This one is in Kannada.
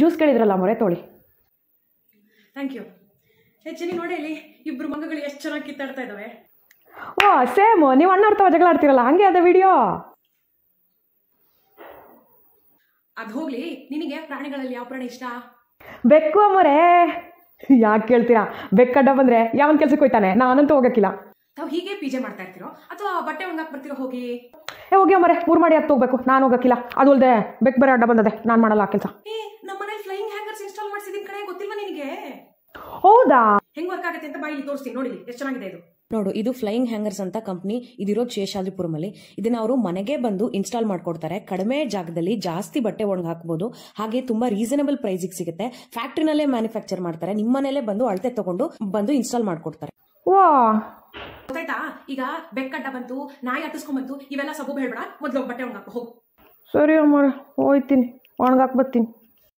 ಜ್ಯೂಸ್ ಕೇಳಿದ್ರಲ್ಲ ಮೊರೆ ತೋಳಿ ಥ್ಯಾಂಕ್ ಯು ಹೆಚ್ಚಿನ ನೋಡಿ ಇಲ್ಲಿ ಇಬ್ರು ಮಗಗಳು ಎಷ್ಟು ಚೆನ್ನಾಗಿ ಕಿತ್ತಾಡ್ತಾ ಇದಾವೆ ಓ ಸೇಮ್ ನೀವು ಅಣ್ಣ ಅರ್ಥ ಜಗಳ ಆಡ್ತಿರಲ್ಲ ಹಂಗೆ ಅದ ವಿಡಿಯೋ ಅದು ಹೋಗ್ಲಿ ನಿನಗೆ ಪ್ರಾಣಿಗಳಲ್ಲಿ ಯಾವ ಪ್ರಾಣಿ ಇಷ್ಟ ಬೆಕ್ಕು ಅಮ್ಮರೆ ಯಾಕೆ ಕೇಳ್ತೀರಾ ಬೆಕ್ಕಡ್ಡ ಬಂದ್ರೆ ಯಾವನ್ ಕೆಲ್ಸಕ್ಕೆ ಹೋಯ್ತಾನೆ ನಾನಂತೂ ಹೋಗಕ್ಕಿಲ್ಲ ತಾವು ಹೀಗೆ ಪೀಜೆ ಮಾಡ್ತಾ ಇರ್ತೀರೋ ಅಥವಾ ಬಟ್ಟೆ ಒಣಗಾಕ್ ಬರ್ತೀರೋ ಹೋಗಿ ಏ ಹೋಗಿ ಅಮ್ಮರೆ ಊರ್ ಮಾಡಿ ಹತ್ತು ಹೋಗ್ಬೇಕು ನಾನು ಹೋಗಕ್ಕಿಲ್ಲ ಅದು ಅಲ್ದೆ ಬೆಕ್ ಬೇರೆ ಅಡ್ಡ ಬಂದದೆ ನಾನ್ ಮಾಡಲ್ಲ ಆ ಕೆಲ್ಸ ಹೌದಾ ಹೆಂಗ್ ವರ್ಕ್ ಆಗುತ್ತೆ ಅಂತ ಬಾಯಿ ತೋರಿಸ್ತೀನಿ ನೋಡಿ ಎಷ್ಟು ಚೆನ್ನಾಗಿದೆ ಇದು ನೋಡು ಇದು ಫ್ಲೈಯಿಂಗ್ ಹ್ಯಾಂಗರ್ಸ್ ಅಂತ ಕಂಪನಿ ಇದಿರೋದು ಶೇಷಾದ್ರಿಪುರಮಲ್ಲಿ ಇದನ್ನ ಅವರು ಮನೆಗೆ ಬಂದು ಇನ್ಸ್ಟಾಲ್ ಮಾಡ್ಕೊಡ್ತಾರೆ ಕಡಿಮೆ ಜಾಗದಲ್ಲಿ ಜಾಸ್ತಿ ಬಟ್ಟೆ ಒಣಗ ಹಾಕಬಹುದು ಹಾಗೆ ತುಂಬಾ ರೀಸನಬಲ್ ಪ್ರೈಸಿಗೆ ಸಿಗುತ್ತೆ ನಲ್ಲೇ ಮ್ಯಾನುಫ್ಯಾಕ್ಚರ್ ಮಾಡ್ತಾರೆ ನಿಮ್ಮ ಮನೇಲೆ ಬಂದು ಅಳತೆ ತಗೊಂಡು ಬಂದು ಇನ್ಸ್ಟಾಲ್ ಮಾಡ್ಕೊಡ್ತಾರೆ ಗೊತ್ತಾಯ್ತಾ ಈಗ ಬೆಕ್ಕಡ್ಡ ಬಂತು ನಾಯಿ ಅಟ್ಟಿಸ್ಕೊಂಡ್ ಬಂತು ಇವೆಲ್ಲ ಸಬೂಬ್ ಹೇಳ್ಬೇಡ ಮೊದ್ಲು ಬಟ್ಟೆ ಒಣಗಾಕ ಹೋಗು ಸರಿ ಅಮ್ಮ ಹೋಯ್ತೀನಿ ಒಣಗಾಕ್ ಬರ್ತೀನಿ